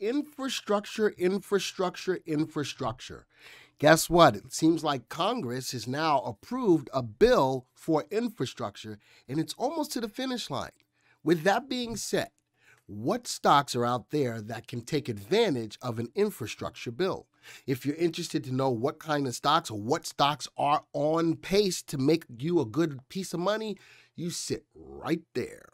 infrastructure, infrastructure, infrastructure. Guess what? It seems like Congress has now approved a bill for infrastructure, and it's almost to the finish line. With that being said, what stocks are out there that can take advantage of an infrastructure bill? If you're interested to know what kind of stocks or what stocks are on pace to make you a good piece of money, you sit right there.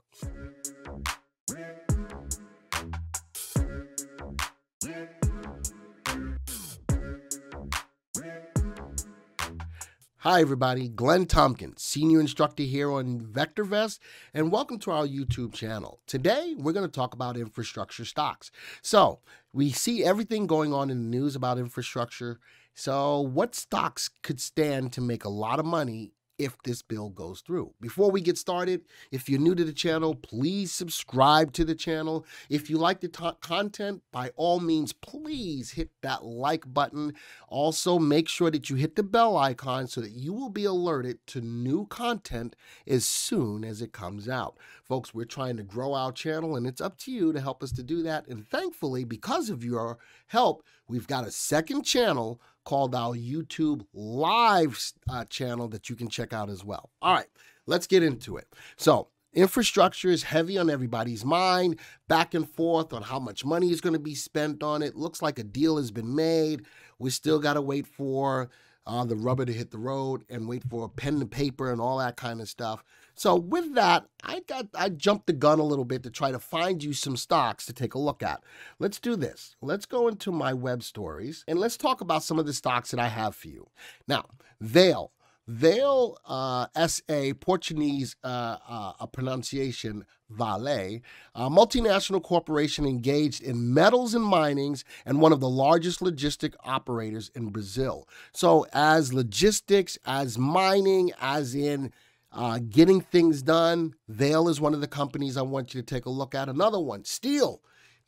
Hi, everybody. Glenn Tompkins, Senior Instructor here on VectorVest, and welcome to our YouTube channel. Today, we're going to talk about infrastructure stocks. So, we see everything going on in the news about infrastructure. So, what stocks could stand to make a lot of money if this bill goes through. Before we get started, if you're new to the channel, please subscribe to the channel. If you like the content, by all means, please hit that like button. Also, make sure that you hit the bell icon so that you will be alerted to new content as soon as it comes out. Folks, we're trying to grow our channel, and it's up to you to help us to do that. And thankfully, because of your help, we've got a second channel called our YouTube live uh, channel that you can check out as well. All right, let's get into it. So, Infrastructure is heavy on everybody's mind, back and forth on how much money is going to be spent on it. Looks like a deal has been made. We still got to wait for uh, the rubber to hit the road and wait for a pen and paper and all that kind of stuff. So with that, I got I jumped the gun a little bit to try to find you some stocks to take a look at. Let's do this. Let's go into my web stories and let's talk about some of the stocks that I have for you. Now, Vale they'll uh, SA Portuguese uh, uh, pronunciation Vale, a multinational corporation engaged in metals and minings and one of the largest logistic operators in Brazil. So, as logistics, as mining, as in uh, getting things done, Vale is one of the companies I want you to take a look at. Another one, steel.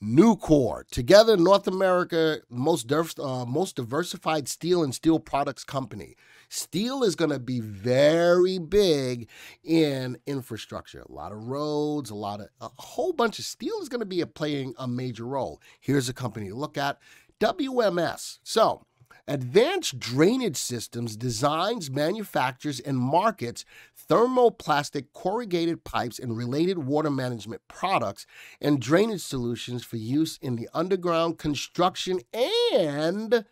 Nucor. Together, North America most, uh, most diversified steel and steel products company. Steel is going to be very big in infrastructure. A lot of roads, a lot of a whole bunch of steel is going to be a, playing a major role. Here's a company to look at, WMS. So, Advanced Drainage Systems designs, manufactures, and markets thermoplastic corrugated pipes and related water management products and drainage solutions for use in the underground construction and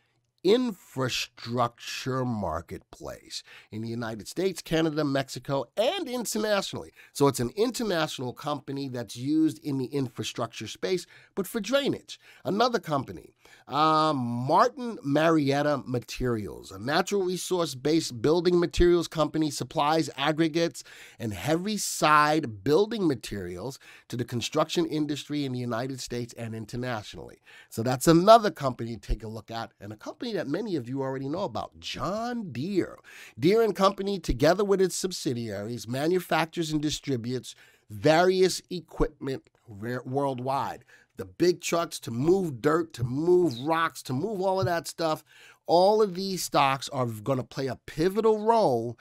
infrastructure marketplace in the United States, Canada, Mexico, and internationally. So it's an international company that's used in the infrastructure space, but for drainage. Another company, uh, Martin Marietta Materials, a natural resource based building materials company, supplies aggregates and heavy side building materials to the construction industry in the United States and internationally. So that's another company to take a look at and a company that many of you already know about, John Deere. Deere and Company, together with its subsidiaries, manufactures and distributes various equipment worldwide. The big trucks to move dirt, to move rocks, to move all of that stuff. All of these stocks are going to play a pivotal role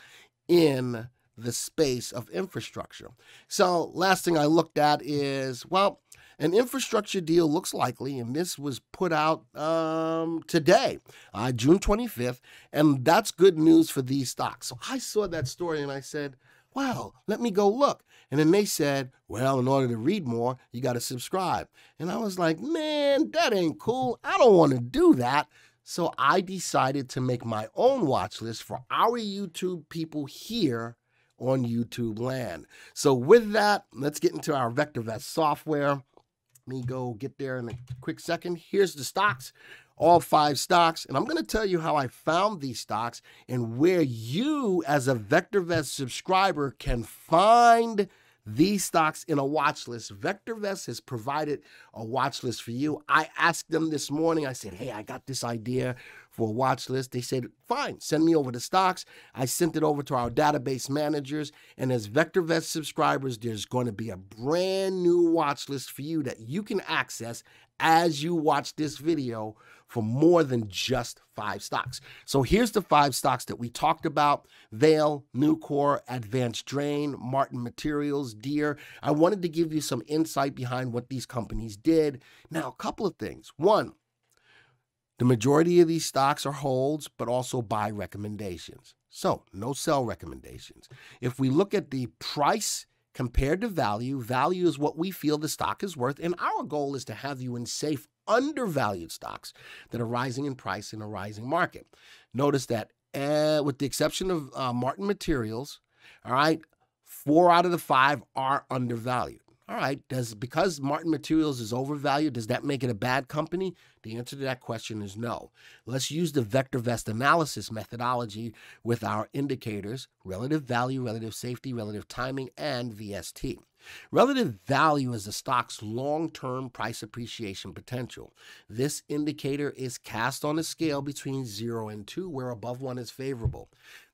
in the space of infrastructure. So, last thing I looked at is well, an infrastructure deal looks likely, and this was put out um, today, uh, June 25th, and that's good news for these stocks. So I saw that story and I said, wow, let me go look. And then they said, well, in order to read more, you got to subscribe. And I was like, man, that ain't cool. I don't want to do that. So I decided to make my own watch list for our YouTube people here on YouTube land. So with that, let's get into our VectorVest software me go get there in a quick second. Here's the stocks, all five stocks. And I'm going to tell you how I found these stocks and where you, as a VectorVest subscriber, can find these stocks in a watch list. VectorVest has provided a watch list for you. I asked them this morning, I said, hey, I got this idea for a watch list. They said, fine, send me over the stocks. I sent it over to our database managers. And as VectorVest subscribers, there's going to be a brand new watch list for you that you can access as you watch this video for more than just five stocks. So here's the five stocks that we talked about Vale, Nucor, Advanced Drain, Martin Materials, Deer. I wanted to give you some insight behind what these companies did. Now, a couple of things. One, the majority of these stocks are holds, but also buy recommendations. So, no sell recommendations. If we look at the price compared to value, value is what we feel the stock is worth, and our goal is to have you in safe undervalued stocks that are rising in price in a rising market. Notice that, uh, with the exception of uh, Martin Materials, all right, four out of the five are undervalued. All right, does because Martin Materials is overvalued, does that make it a bad company? The answer to that question is no. Let's use the vector vest analysis methodology with our indicators relative value, relative safety, relative timing, and VST. Relative value is the stock's long term price appreciation potential. This indicator is cast on a scale between 0 and 2, where above 1 is favorable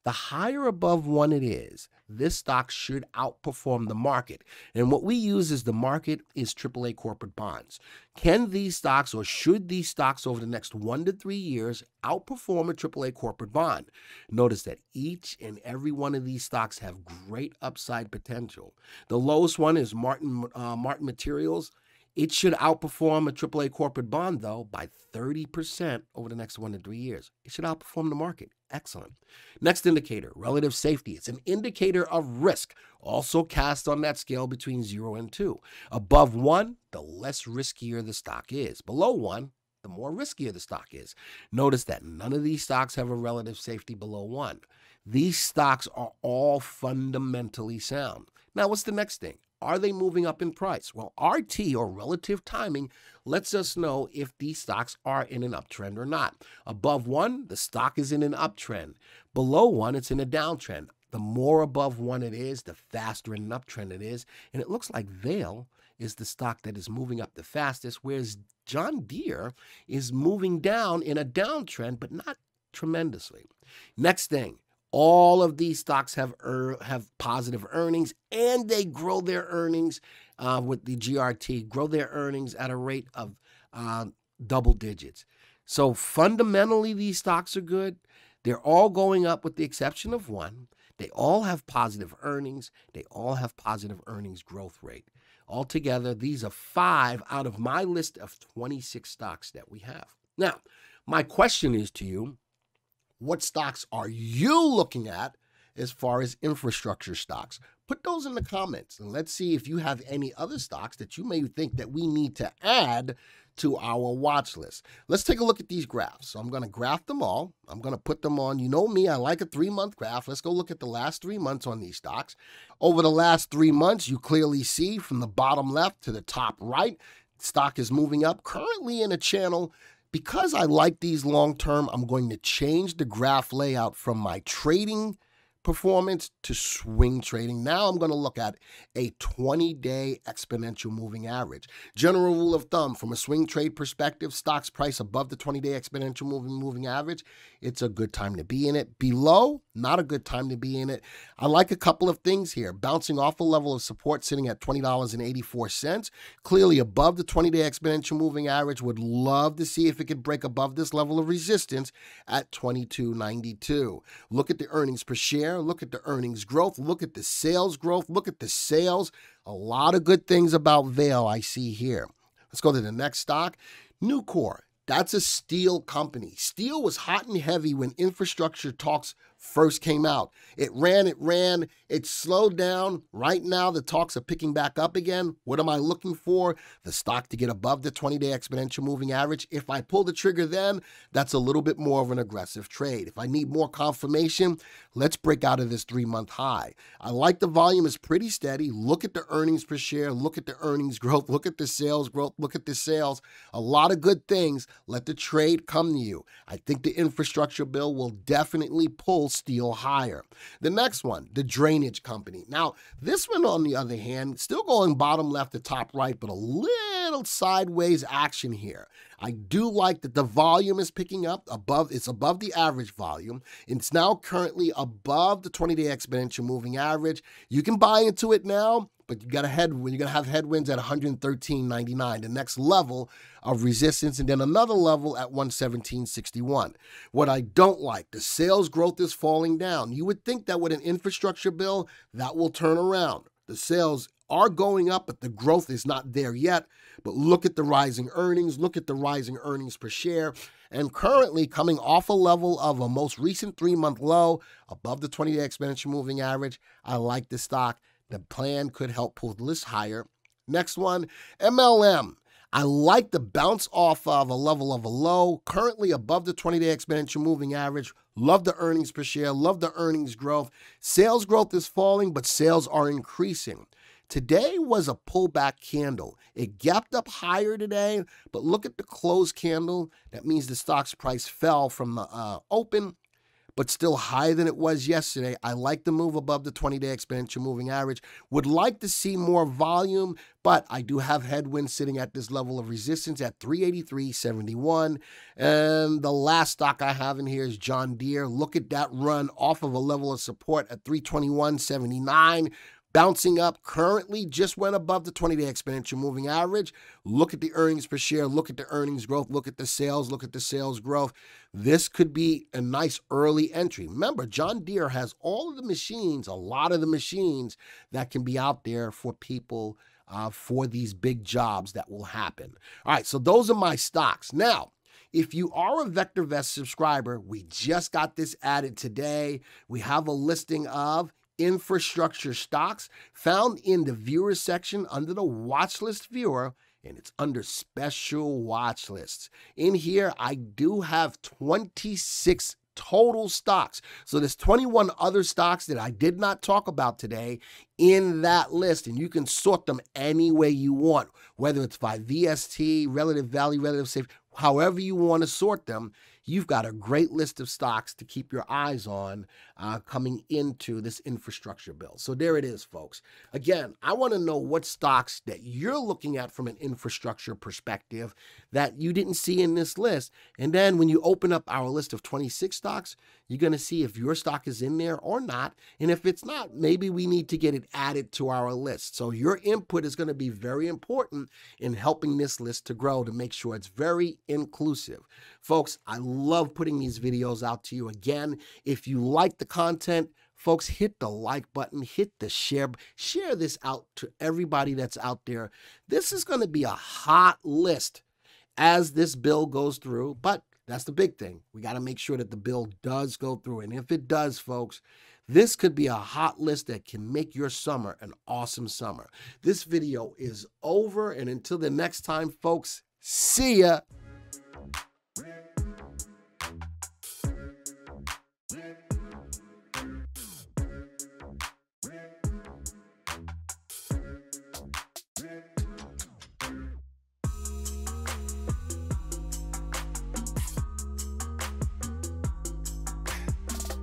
the higher above one it is, this stock should outperform the market. And what we use is the market is AAA corporate bonds. Can these stocks or should these stocks over the next one to three years outperform a AAA corporate bond? Notice that each and every one of these stocks have great upside potential. The lowest one is Martin, uh, Martin Materials. It should outperform a AAA corporate bond, though, by 30% over the next one to three years. It should outperform the market. Excellent. Next indicator, relative safety. It's an indicator of risk, also cast on that scale between zero and two. Above one, the less riskier the stock is. Below one, the more riskier the stock is. Notice that none of these stocks have a relative safety below one. These stocks are all fundamentally sound. Now, what's the next thing? Are they moving up in price? Well, RT or relative timing lets us know if these stocks are in an uptrend or not. Above one, the stock is in an uptrend. Below one, it's in a downtrend. The more above one it is, the faster in an uptrend it is. And it looks like Vale is the stock that is moving up the fastest, whereas John Deere is moving down in a downtrend, but not tremendously. Next thing, all of these stocks have er, have positive earnings, and they grow their earnings uh, with the GRT, grow their earnings at a rate of uh, double digits. So fundamentally, these stocks are good. They're all going up with the exception of one. They all have positive earnings. They all have positive earnings growth rate. Altogether, these are five out of my list of 26 stocks that we have. Now, my question is to you what stocks are you looking at as far as infrastructure stocks? Put those in the comments and let's see if you have any other stocks that you may think that we need to add to our watch list. Let's take a look at these graphs. So I'm going to graph them all. I'm going to put them on. You know me, I like a three month graph. Let's go look at the last three months on these stocks. Over the last three months, you clearly see from the bottom left to the top right, stock is moving up currently in a channel because I like these long term, I'm going to change the graph layout from my trading performance to swing trading. Now I'm going to look at a 20 day exponential moving average. General rule of thumb from a swing trade perspective, stocks price above the 20 day exponential moving moving average, it's a good time to be in it. Below, not a good time to be in it. I like a couple of things here. Bouncing off a level of support sitting at $20.84, clearly above the 20 day exponential moving average. Would love to see if it could break above this level of resistance at 22.92. Look at the earnings per share, look at the earnings growth, look at the sales growth, look at the sales. A lot of good things about Vale I see here. Let's go to the next stock, Nucor. That's a steel company. Steel was hot and heavy when infrastructure talks first came out. It ran, it ran, it slowed down. Right now, the talks are picking back up again. What am I looking for? The stock to get above the 20 day exponential moving average. If I pull the trigger then, that's a little bit more of an aggressive trade. If I need more confirmation, let's break out of this three month high. I like the volume is pretty steady. Look at the earnings per share, look at the earnings growth, look at the sales growth, look at the sales. A lot of good things. Let the trade come to you. I think the infrastructure bill will definitely pull will higher. The next one, the drainage company. Now, this one, on the other hand, still going bottom left to top right, but a little sideways action here. I do like that the volume is picking up above, it's above the average volume. It's now currently above the 20 day exponential moving average. You can buy into it now but you got a when You're gonna have headwinds at 113.99, the next level of resistance, and then another level at 117.61. What I don't like, the sales growth is falling down. You would think that with an infrastructure bill, that will turn around. The sales are going up, but the growth is not there yet. But look at the rising earnings, look at the rising earnings per share. And currently, coming off a level of a most recent three month low above the 20 day exponential moving average, I like the stock. The plan could help pull the list higher. Next one, MLM. I like the bounce off of a level of a low, currently above the 20 day exponential moving average. Love the earnings per share, love the earnings growth. Sales growth is falling, but sales are increasing. Today was a pullback candle. It gapped up higher today, but look at the closed candle. That means the stock's price fell from the uh, open but still higher than it was yesterday. I like the move above the 20 day exponential moving average. Would like to see more volume, but I do have headwinds sitting at this level of resistance at 383.71. And the last stock I have in here is John Deere. Look at that run off of a level of support at 321.79 bouncing up. Currently just went above the 20 day exponential moving average. Look at the earnings per share, look at the earnings growth, look at the sales, look at the sales growth. This could be a nice early entry. Remember, John Deere has all of the machines, a lot of the machines that can be out there for people uh, for these big jobs that will happen. All right, so those are my stocks. Now, if you are a VectorVest subscriber, we just got this added today. We have a listing of infrastructure stocks found in the viewer section under the watch list viewer and it's under special watch lists. In here, I do have 26 total stocks. So there's 21 other stocks that I did not talk about today in that list, and you can sort them any way you want, whether it's by VST, relative value, relative safe, however you want to sort them. You've got a great list of stocks to keep your eyes on uh, coming into this infrastructure bill. So there it is, folks. Again, I want to know what stocks that you're looking at from an infrastructure perspective that you didn't see in this list. And then when you open up our list of 26 stocks, you're going to see if your stock is in there or not. And if it's not, maybe we need to get it added to our list. So your input is going to be very important in helping this list to grow to make sure it's very inclusive. Folks, I love putting these videos out to you. Again, if you like the content, folks, hit the like button, hit the share, share this out to everybody that's out there. This is going to be a hot list as this bill goes through, but that's the big thing. We got to make sure that the bill does go through. And if it does, folks, this could be a hot list that can make your summer an awesome summer. This video is over. And until the next time, folks, see ya.